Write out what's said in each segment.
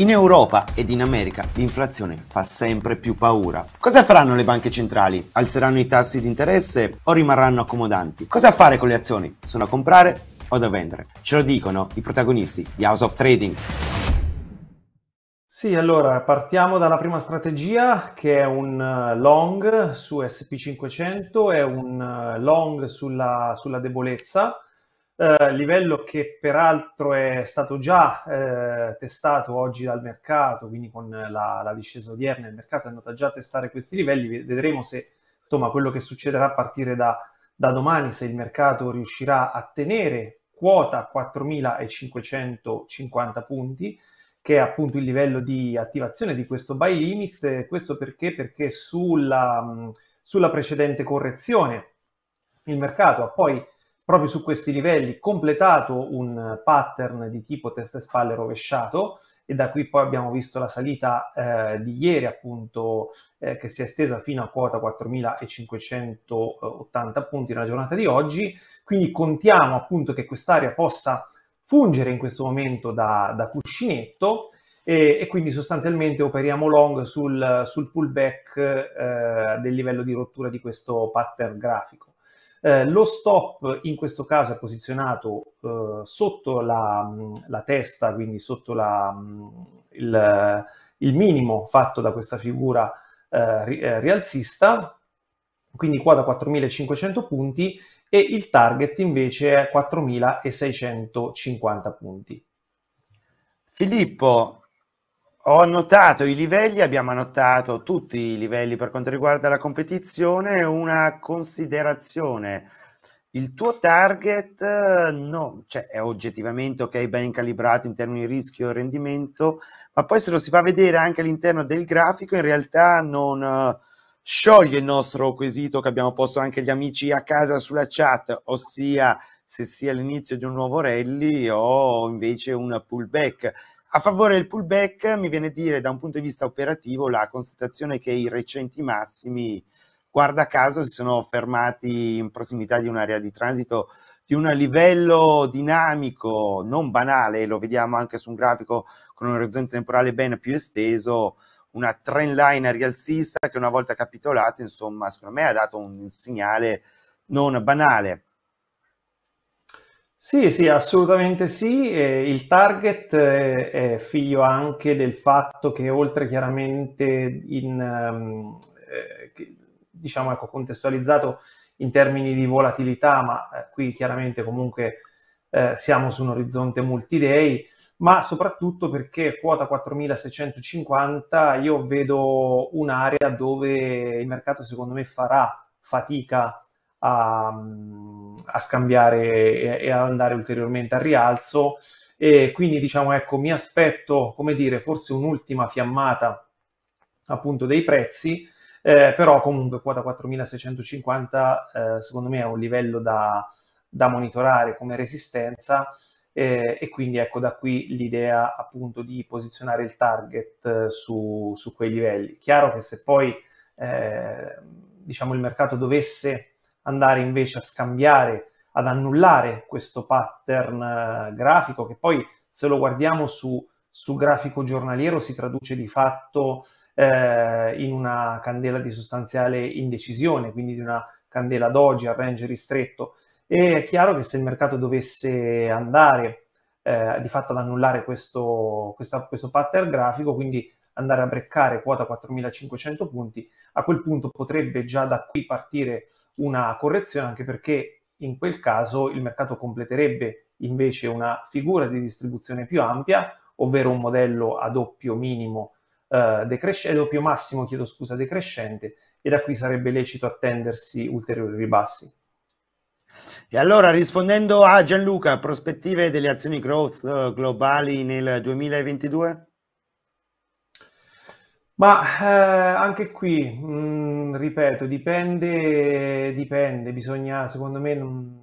In Europa ed in America l'inflazione fa sempre più paura. Cosa faranno le banche centrali? Alzeranno i tassi di interesse o rimarranno accomodanti? Cosa fare con le azioni? Sono a comprare o da vendere? Ce lo dicono i protagonisti di House of Trading. Sì, allora partiamo dalla prima strategia che è un eh, long su SP500, è un eh, long sulla, sulla debolezza eh, livello che peraltro è stato già eh, testato oggi dal mercato, quindi con la, la discesa odierna il mercato è andato già a testare questi livelli, vedremo se insomma quello che succederà a partire da, da domani, se il mercato riuscirà a tenere quota 4.550 punti, che è appunto il livello di attivazione di questo buy limit, questo perché? Perché sulla, sulla precedente correzione il mercato ha poi proprio su questi livelli completato un pattern di tipo testa e spalle rovesciato e da qui poi abbiamo visto la salita eh, di ieri appunto eh, che si è estesa fino a quota 4.580 punti nella giornata di oggi, quindi contiamo appunto che quest'area possa fungere in questo momento da, da cuscinetto e, e, quindi sostanzialmente operiamo long sul, sul pullback eh, del livello di rottura di questo pattern grafico. Eh, lo stop in questo caso è posizionato eh, sotto la, la, testa, quindi sotto la, il, il, minimo fatto da questa figura eh, eh rialzista, quindi qua da 4.500 punti e il target invece è 4.650 punti. Filippo, ho annotato i livelli, abbiamo annotato tutti i livelli per quanto riguarda la competizione. Una considerazione, il tuo target no, cioè è oggettivamente ok, ben calibrato in termini di rischio e rendimento, ma poi se lo si fa vedere anche all'interno del grafico, in realtà non eh, scioglie il nostro quesito che abbiamo posto anche agli amici a casa sulla chat, ossia se sia l'inizio di un nuovo rally o invece un pullback a favore del pullback mi viene a dire da un punto di vista operativo la constatazione che i recenti massimi, guarda caso, si sono fermati in prossimità di un'area di transito di un livello dinamico non banale, lo vediamo anche su un grafico con un orizzonte temporale ben più esteso, una trend line rialzista che una volta capitolata, insomma, secondo me ha dato un segnale non banale. Sì, sì, assolutamente sì. il target eh, è figlio anche del fatto che oltre chiaramente in, ehm, eh, diciamo, ecco, contestualizzato in termini di volatilità, ma eh, qui chiaramente comunque siamo su un orizzonte multi-day, ma soprattutto perché quota 4650 io vedo un'area dove il mercato secondo me farà fatica a, a scambiare e, ad andare ulteriormente al rialzo e quindi diciamo ecco mi aspetto come dire forse un'ultima fiammata appunto dei prezzi eh, però comunque quota 4650 eh, secondo me è un livello da, da monitorare come resistenza eh, e quindi ecco da qui l'idea appunto di posizionare il target eh, su, su quei livelli chiaro che se poi eh, diciamo il mercato dovesse andare invece a scambiare, ad annullare questo pattern eh, grafico che poi se lo guardiamo su, su grafico giornaliero si traduce di fatto eh, in una candela di sostanziale indecisione, quindi di una candela doji a range ristretto. E è chiaro che se il mercato dovesse andare eh, di fatto ad annullare questo, questa, questo pattern grafico, quindi andare a breccare quota 4500 punti, a quel punto potrebbe già da qui partire una correzione anche perché in quel caso il mercato completerebbe invece una figura di distribuzione più ampia, ovvero un modello a doppio minimo eh, decrescente, doppio massimo, chiedo scusa, decrescente e da qui sarebbe lecito attendersi ulteriori ribassi. E allora rispondendo a Gianluca, prospettive delle azioni growth eh, globali nel 2022? Ma eh, anche qui, mh, mm, ripeto, dipende, dipende, bisogna, secondo me, mh,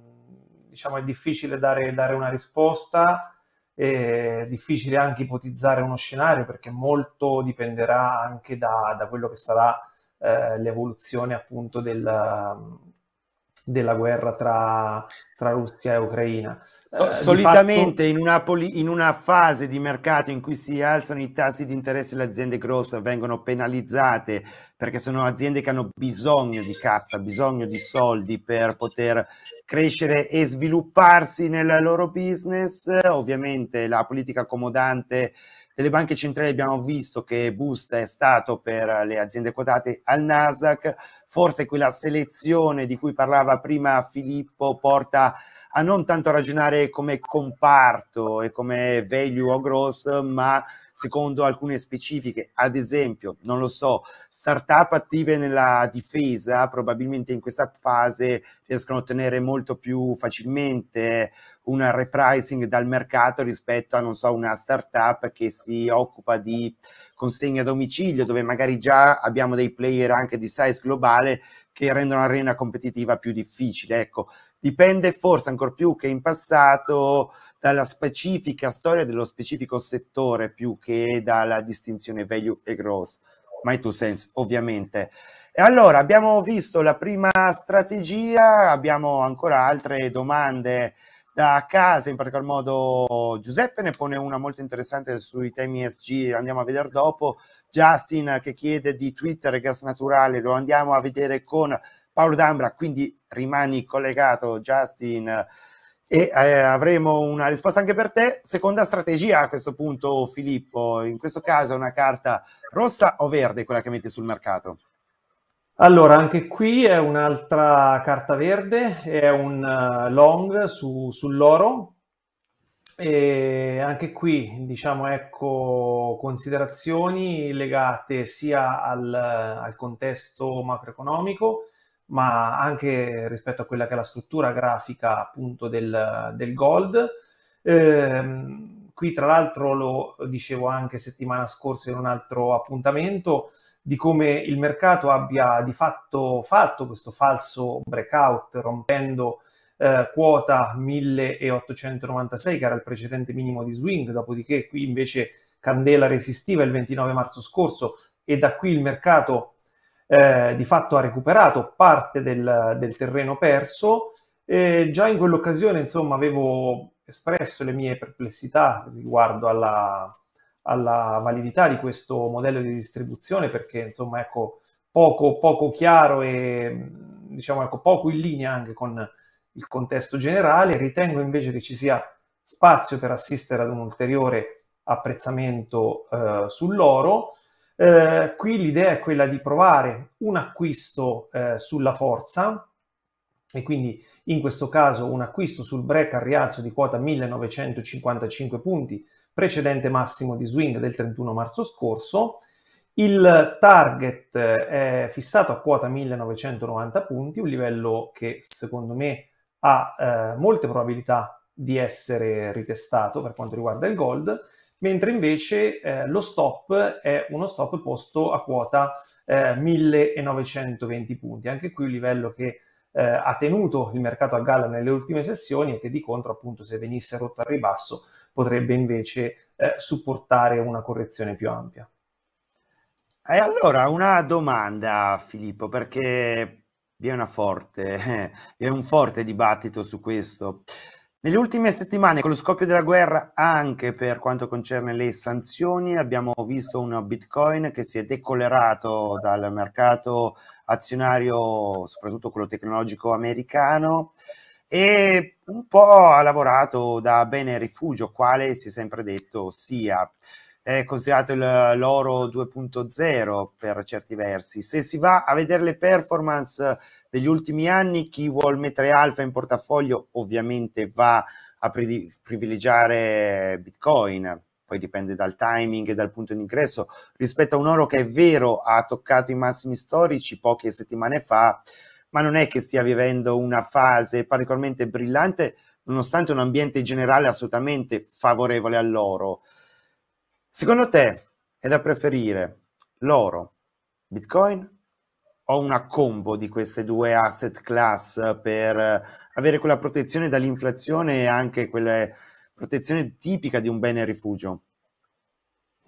diciamo, è difficile dare, dare una risposta, è difficile anche ipotizzare uno scenario perché molto dipenderà anche da, da quello che sarà eh, l'evoluzione appunto del, della guerra tra, tra Russia e Ucraina eh, solitamente fatto... in, una poli- in, una fase di mercato in cui si alzano i tassi di interesse le aziende grosse vengono penalizzate perché sono aziende che hanno bisogno di cassa, bisogno di soldi per poter crescere e svilupparsi nel loro business. Ovviamente la politica accomodante delle banche centrali abbiamo visto che boost è stato per le aziende quotate al Nasdaq, forse quella selezione di cui parlava prima Filippo porta a a non tanto ragionare come comparto e come value o growth, ma secondo alcune specifiche. Ad esempio, non lo so, startup attive nella difesa probabilmente in questa fase riescono a ottenere molto più facilmente un repricing dal mercato rispetto a, non so, una startup che si occupa di consegna a domicilio, dove magari già abbiamo dei player anche di size globale che rendono l'arena competitiva più difficile. Ecco, dipende forse ancor più che in passato dalla specifica storia dello specifico settore più che dalla distinzione value e growth. My two cents, ovviamente. E allora abbiamo visto la prima strategia, abbiamo ancora altre domande da casa, in particolar modo Giuseppe ne pone una molto interessante sui temi ESG, andiamo a vedere dopo. Justin che chiede di Twitter e gas naturale, lo andiamo a vedere con Paolo D'Ambra, quindi rimani collegato Justin e eh, avremo una risposta anche per te. Seconda strategia a questo punto Filippo, in questo caso è una carta rossa o verde quella che metti sul mercato? Allora, anche qui è un'altra carta verde, è un eh, long su, sull'oro. E anche qui, diciamo, ecco, considerazioni legate sia al, al contesto macroeconomico ma anche rispetto a quella che è la struttura grafica appunto del, del gold. Eh, qui tra l'altro lo dicevo anche settimana scorsa in un altro appuntamento di come il mercato abbia di fatto fatto questo falso breakout rompendo eh, quota 1896 che era il precedente minimo di swing, dopodiché qui invece candela resistiva il 29 marzo scorso e da qui il mercato eh, di fatto ha recuperato parte del, del terreno perso. E già in quell'occasione, insomma, avevo espresso le mie perplessità riguardo alla, alla validità di questo modello di distribuzione perché, insomma, ecco, poco, poco chiaro e, diciamo, ecco, poco in linea anche con il contesto generale. Ritengo invece che ci sia spazio per assistere ad un ulteriore apprezzamento eh, sull'oro eh, qui l'idea è quella di provare un acquisto eh, sulla forza e quindi in questo caso un acquisto sul break al rialzo di quota 1955 punti, precedente massimo di swing del 31 marzo scorso. Il target eh, è fissato a quota 1990 punti, un livello che secondo me ha eh, molte probabilità di essere ritestato per quanto riguarda il gold mentre invece eh, lo stop è uno stop posto a quota eh, 1920 punti. Anche qui un livello che eh, ha tenuto il mercato a galla nelle ultime sessioni e che di contro appunto se venisse rotto al ribasso potrebbe invece eh, supportare una correzione più ampia. E allora una domanda Filippo perché vi è, forte, vi è un forte dibattito su questo. Nelle ultime settimane, con lo scoppio della guerra, anche per quanto concerne le sanzioni, abbiamo visto un Bitcoin che si è decollerato dal mercato azionario, soprattutto quello tecnologico americano, e un po' ha lavorato da bene rifugio, quale si è sempre detto sia è considerato il, l'oro 2.0 per certi versi. Se si va a vedere le performance degli ultimi anni, chi vuol mettere alfa in portafoglio ovviamente va a privilegiare Bitcoin, poi dipende dal timing e dal punto di ingresso, rispetto a un oro che è vero ha toccato i massimi storici poche settimane fa, ma non è che stia vivendo una fase particolarmente brillante, nonostante un ambiente generale assolutamente favorevole all'oro. Secondo te è da preferire l'oro, bitcoin o una combo di queste due asset class per avere quella protezione dall'inflazione e anche quella protezione tipica di un bene rifugio?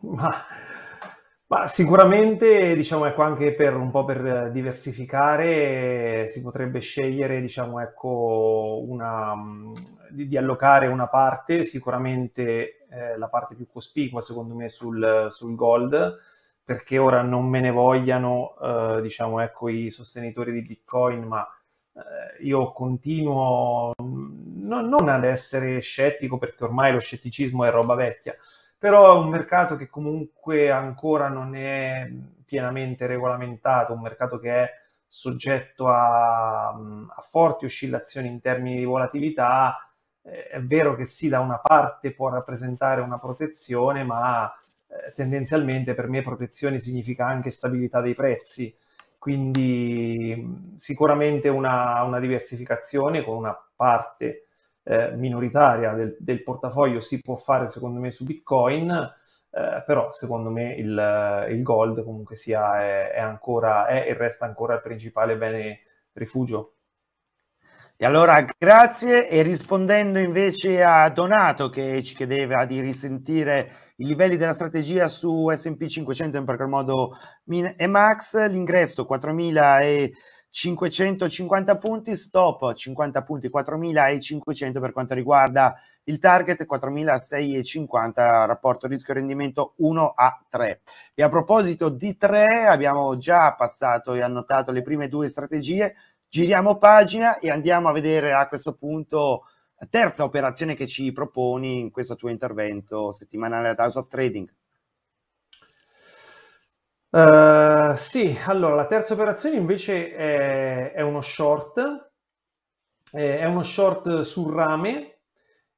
Ma ma sicuramente, diciamo, ecco, anche per un po' per diversificare, si potrebbe scegliere, diciamo, ecco, una, mm, di, di, allocare una parte, sicuramente eh, la parte più cospicua, secondo me, sul, sul gold, perché ora non me ne vogliano, eh, diciamo, ecco, i sostenitori di Bitcoin, ma eh, io continuo mm, no, non ad essere scettico, perché ormai lo scetticismo è roba vecchia, però è un mercato che comunque ancora non è pienamente regolamentato, un mercato che è soggetto a, a forti oscillazioni in termini di volatilità. Eh, è vero che sì, da una parte può rappresentare una protezione, ma eh, tendenzialmente per me protezione significa anche stabilità dei prezzi, quindi sicuramente una, una diversificazione con una parte eh, minoritaria del, del, portafoglio si può fare secondo me su Bitcoin, eh, però secondo me il, eh, il gold comunque sia, è, è, ancora, è e resta ancora il principale bene rifugio. E allora grazie e rispondendo invece a Donato che ci chiedeva di risentire i livelli della strategia su S&P 500 in particolar modo Min e Max, l'ingresso 4000 e 550 punti, stop 50 punti 4.500 per quanto riguarda il target 4.650, rapporto rischio-rendimento 1 a 3. E a proposito di 3, abbiamo già passato e annotato le prime due strategie, giriamo pagina e andiamo a vedere a questo punto la terza operazione che ci proponi in questo tuo intervento settimanale ad House of Trading. Uh, sì, allora la terza operazione invece è, è uno short, è, uno short sul rame.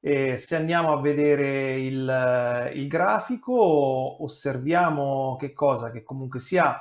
E se andiamo a vedere il, il, grafico, osserviamo che cosa? Che comunque sia,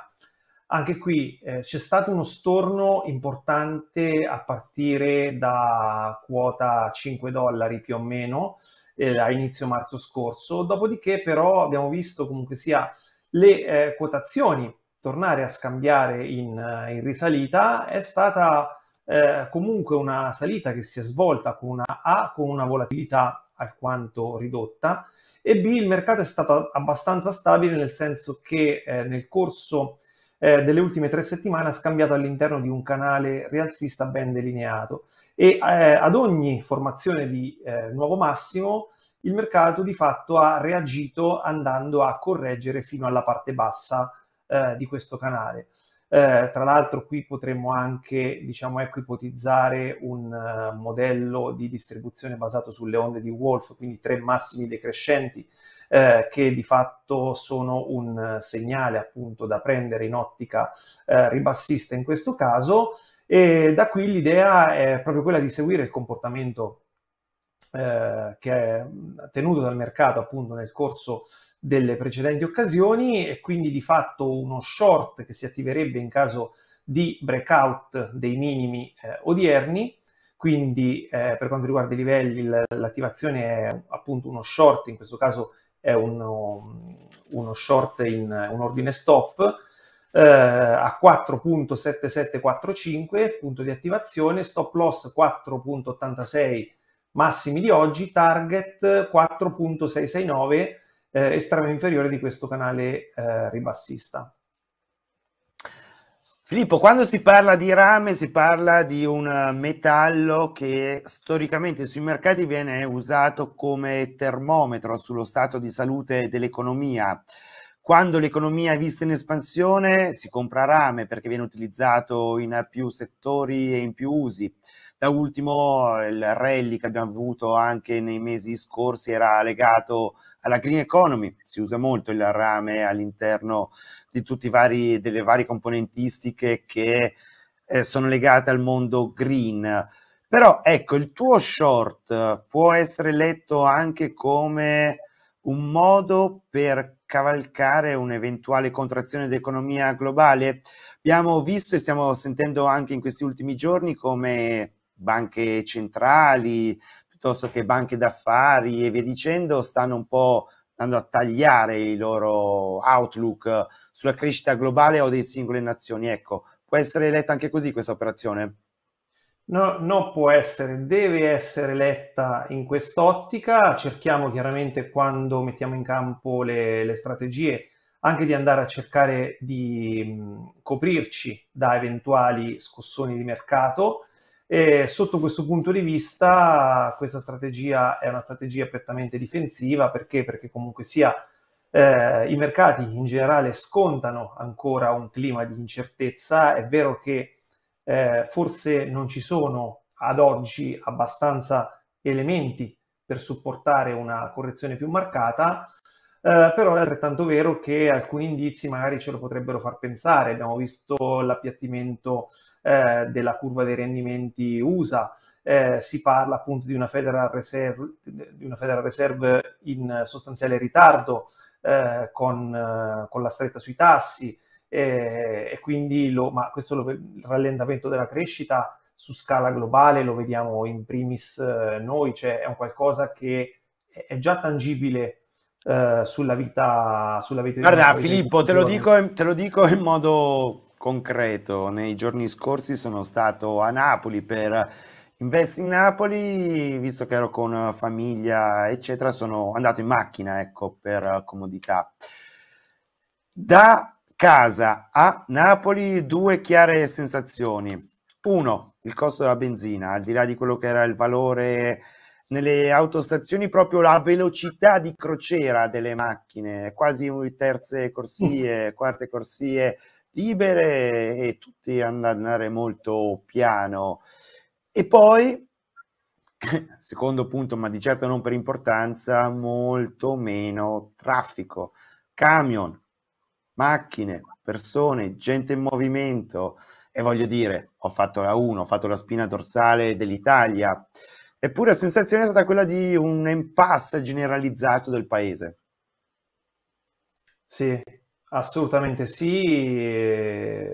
anche qui eh, c'è stato uno storno importante a partire da quota 5 dollari più o meno eh, a inizio marzo scorso, dopodiché però abbiamo visto comunque sia le eh, quotazioni tornare a scambiare in, eh, in risalita è stata eh, comunque una salita che si è svolta con una A con una volatilità alquanto ridotta e B il mercato è stato abbastanza stabile nel senso che eh, nel corso eh, delle ultime tre settimane ha scambiato all'interno di un canale rialzista ben delineato e eh, ad ogni formazione di eh, nuovo massimo il mercato di fatto ha reagito andando a correggere fino alla parte bassa eh, di questo canale. Eh, tra l'altro qui potremmo anche diciamo, ecco, ipotizzare un uh, modello di distribuzione basato sulle onde di Wolf, quindi tre massimi decrescenti eh, che di fatto sono un eh, segnale appunto da prendere in ottica eh, ribassista in questo caso e da qui l'idea è proprio quella di seguire il comportamento eh, che è tenuto dal mercato appunto nel corso delle precedenti occasioni e quindi di fatto uno short che si attiverebbe in caso di breakout dei minimi eh, odierni quindi eh, per quanto riguarda i livelli l'attivazione è appunto uno short, in questo caso è uno, uno short in un ordine stop eh, a 4.7745, punto di attivazione, stop loss 4.86 massimi di oggi, target 4.669, eh, estremo inferiore di questo canale eh, ribassista. Filippo, quando si parla di rame si parla di un metallo che storicamente sui mercati viene usato come termometro sullo stato di salute dell'economia. Quando l'economia è vista in espansione si compra rame perché viene utilizzato in più settori e in più usi. Da ultimo il rally che abbiamo avuto anche nei mesi scorsi era legato alla green economy, si usa molto il rame all'interno di tutte le varie componentistiche che eh, sono legate al mondo green. Però ecco, il tuo short può essere letto anche come un modo per cavalcare un'eventuale contrazione d'economia globale. Abbiamo visto e stiamo sentendo anche in questi ultimi giorni come banche centrali, piuttosto che banche d'affari e via dicendo, stanno un po' andando a tagliare i loro outlook sulla crescita globale o delle singole nazioni. Ecco, può essere letta anche così questa operazione? No, non può essere, deve essere letta in quest'ottica. Cerchiamo chiaramente quando mettiamo in campo le, le strategie anche di andare a cercare di mh, coprirci da eventuali scossoni di mercato e sotto questo punto di vista, questa strategia è una strategia prettamente difensiva perché, perché comunque sia eh, i mercati in generale scontano ancora un clima di incertezza. È vero che eh, forse non ci sono ad oggi abbastanza elementi per supportare una correzione più marcata, Uh, però è altrettanto vero che alcuni indizi magari ce lo potrebbero far pensare. Abbiamo visto l'appiattimento eh, della curva dei rendimenti USA, eh, si parla appunto di una Federal Reserve, una Federal Reserve in sostanziale ritardo eh, con, eh, con, la stretta sui tassi eh, e quindi lo, ma questo lo, il rallentamento della crescita su scala globale lo vediamo in primis noi, cioè è un qualcosa che è già tangibile eh, sulla, vita, sulla vita Guarda, Filippo, te lo, dico, te lo dico in modo concreto. Nei giorni scorsi sono stato a Napoli per Invest in Napoli, visto che ero con famiglia, eccetera, sono andato in macchina, ecco, per comodità. Da casa a Napoli due chiare sensazioni. Uno, il costo della benzina, al di là di quello che era il valore nelle autostazioni proprio la velocità di crociera delle macchine, quasi terze corsie, mm. quarte corsie libere e tutti andare molto piano. E poi, secondo punto, ma di certo non per importanza, molto meno traffico. Camion, macchine, persone, gente in movimento. E voglio dire, ho fatto la 1, ho fatto la spina dorsale dell'Italia. Eppure la sensazione è stata quella di un impasse generalizzato del paese. Sì, assolutamente sì.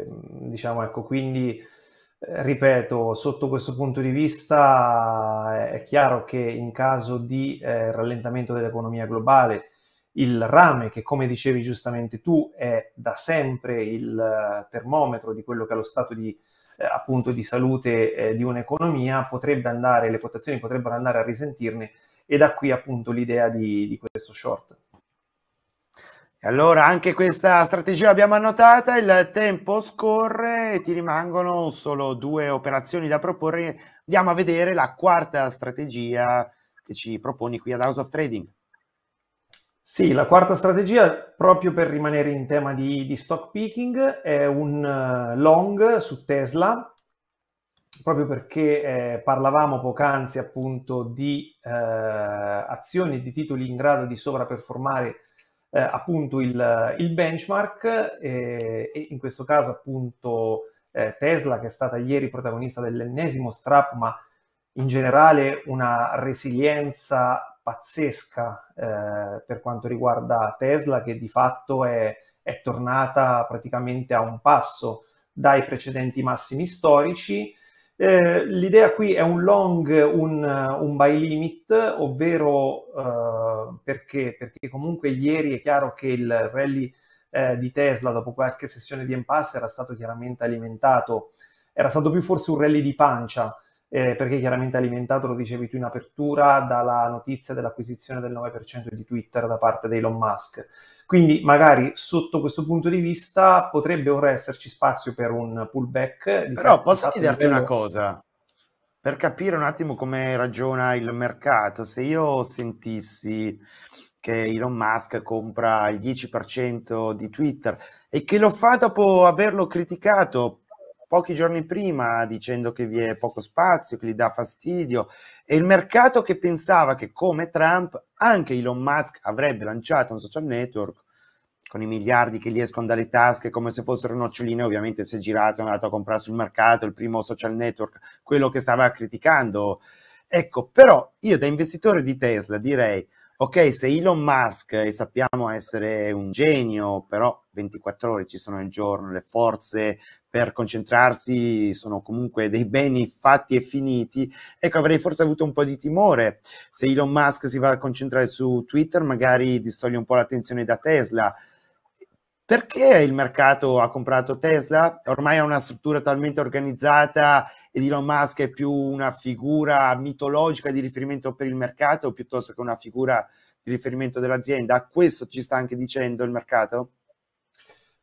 diciamo, ecco, quindi eh, ripeto, sotto questo punto di vista eh, è chiaro che in caso di eh, rallentamento dell'economia globale, il rame, che come dicevi giustamente tu, è da sempre il eh, termometro di quello che è lo stato di eh, appunto di salute eh, di un'economia, potrebbe andare, le quotazioni potrebbero andare a risentirne e da qui appunto l'idea di, di questo short. E allora anche questa strategia l'abbiamo annotata, il tempo scorre e ti rimangono solo due operazioni da proporre. Andiamo a vedere la quarta strategia che ci proponi qui ad House of Trading. Sì, la quarta strategia, proprio per rimanere in tema di, di stock picking, è un eh, long su Tesla, proprio perché eh, parlavamo poc'anzi appunto di eh, azioni di titoli in grado di sovraperformare eh, appunto il, il benchmark e in questo caso appunto eh, Tesla che è stata ieri protagonista dell'ennesimo strap ma in generale una resilienza pazzesca eh, per quanto riguarda Tesla, che di fatto è, è, tornata praticamente a un passo dai precedenti massimi storici. Eh, l'idea qui è un long, un, un buy limit, ovvero eh, perché? perché comunque ieri è chiaro che il rally eh, di Tesla dopo qualche sessione di impasse era stato chiaramente alimentato, era stato più forse un rally di pancia eh, perché chiaramente alimentato, lo dicevi tu in apertura, dalla notizia dell'acquisizione del 9% di Twitter da parte di Elon Musk. Quindi magari sotto questo punto di vista potrebbe ora esserci spazio per un pullback. Però posso chiederti livello... una cosa? Per capire un attimo come ragiona il mercato, se io sentissi che Elon Musk compra il 10% di Twitter e che lo fa dopo averlo criticato pochi giorni prima dicendo che vi è poco spazio, che gli dà fastidio, e il mercato che pensava che come Trump anche Elon Musk avrebbe lanciato un social network con i miliardi che gli escono dalle tasche come se fossero noccioline, ovviamente si è girato, è andato a comprare sul mercato il primo social network, quello che stava criticando. Ecco, però io da investitore di Tesla direi ok, se Elon Musk, e sappiamo essere un genio, però 24 ore ci sono al giorno, le forze per concentrarsi sono comunque dei beni fatti e finiti. Ecco, avrei forse avuto un po' di timore se Elon Musk si va a concentrare su Twitter, magari distoglie un po' l'attenzione da Tesla perché il mercato ha comprato Tesla? Ormai ha una struttura talmente organizzata ed Elon Musk è più una figura mitologica di riferimento per il mercato piuttosto che una figura di riferimento dell'azienda. A questo ci sta anche dicendo il mercato?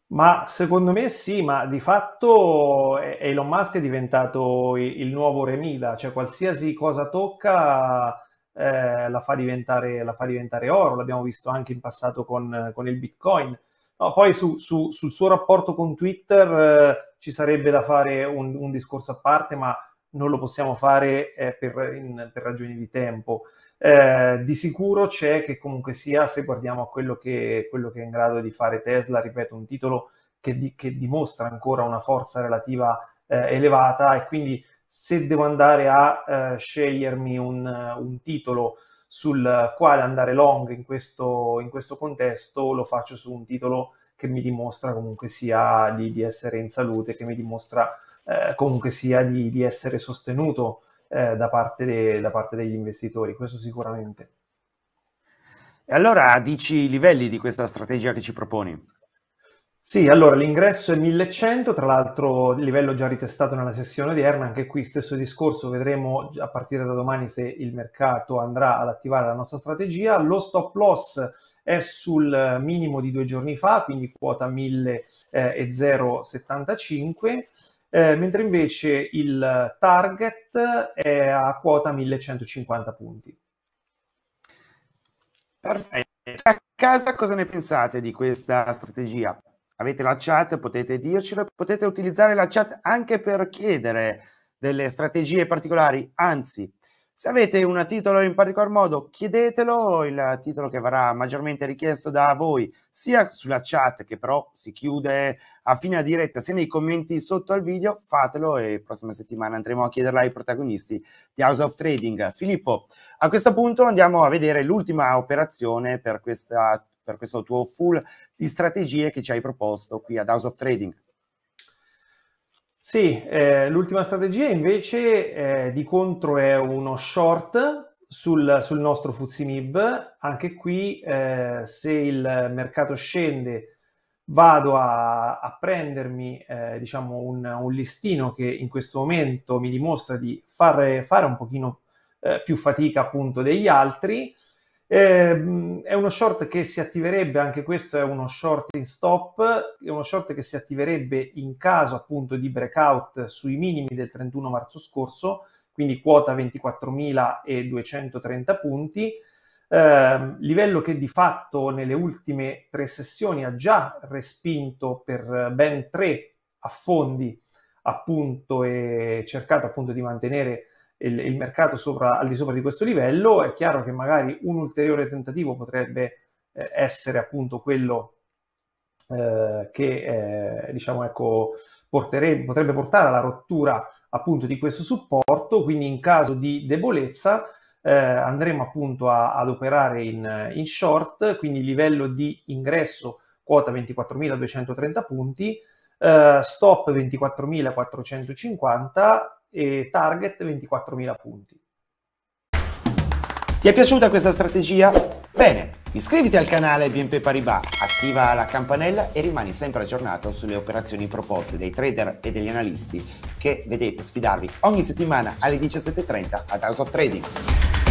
Ma secondo me sì, ma di fatto eh, Elon Musk è diventato il nuovo Remila, cioè qualsiasi cosa tocca eh, la, fa la, fa diventare, oro, l'abbiamo visto anche in passato con, con il Bitcoin No, poi su, su, sul suo rapporto con Twitter eh, ci sarebbe da fare un, un, discorso a parte, ma non lo possiamo fare eh, per, in, per, ragioni di tempo. Eh, di sicuro c'è che comunque sia, se guardiamo a quello che, quello che, è in grado di fare Tesla, ripeto, un titolo che, di, che dimostra ancora una forza relativa eh, elevata e quindi se devo andare a eh, scegliermi un, un titolo sul quale andare long in questo, in questo contesto lo faccio su un titolo che mi dimostra comunque sia di, di essere in salute, che mi dimostra eh, comunque sia di, di essere sostenuto eh, da, parte de, da parte degli investitori, questo sicuramente. E allora dici i livelli di questa strategia che ci proponi? Sì, allora l'ingresso è 1100, tra l'altro livello già ritestato nella sessione odierna, anche qui stesso discorso, vedremo a partire da domani se il mercato andrà ad attivare la nostra strategia. Lo stop loss è sul eh, minimo di due giorni fa, quindi quota 1075, eh, eh, mentre invece il target è a quota 1150 punti. Perfetto. A casa cosa ne pensate di questa strategia? avete la chat, potete dircelo, potete utilizzare la chat anche per chiedere delle strategie particolari, anzi, se avete un titolo in particolar modo, chiedetelo, il titolo che verrà maggiormente richiesto da voi, sia sulla chat che però si chiude a fine diretta, sia nei commenti sotto al video, fatelo e prossima settimana andremo a chiederla ai protagonisti di House of Trading. Filippo, a questo punto andiamo a vedere l'ultima operazione per questa per questo tuo full di strategie che ci hai proposto qui ad House of Trading. Sì, eh, l'ultima strategia invece eh, di contro è uno short sul, sul nostro Fuzimib. Anche qui eh, se il mercato scende vado a, a prendermi eh, diciamo un, un, listino che in questo momento mi dimostra di fare, fare un pochino eh, più fatica appunto degli altri eh, è uno short che si attiverebbe, anche questo è uno short in stop, è uno short che si attiverebbe in caso appunto di breakout sui minimi del 31 marzo scorso, quindi quota 24.230 punti, eh, livello che di fatto nelle ultime tre sessioni ha già respinto per ben tre affondi appunto e cercato appunto di mantenere il, il mercato sopra, al di sopra di questo livello, è chiaro che magari un ulteriore tentativo potrebbe eh, essere appunto quello eh, che eh, diciamo, ecco, potrebbe portare alla rottura appunto di questo supporto, quindi in caso di debolezza eh, andremo appunto a, ad operare in, in, short, quindi livello di ingresso quota 24.230 punti, eh, stop 24.450 e target 24.000 punti. Ti è piaciuta questa strategia? Bene, iscriviti al canale BNP Paribas, attiva la campanella e rimani sempre aggiornato sulle operazioni proposte dai trader e degli analisti che vedete sfidarvi ogni settimana alle 17.30 ad House of Trading.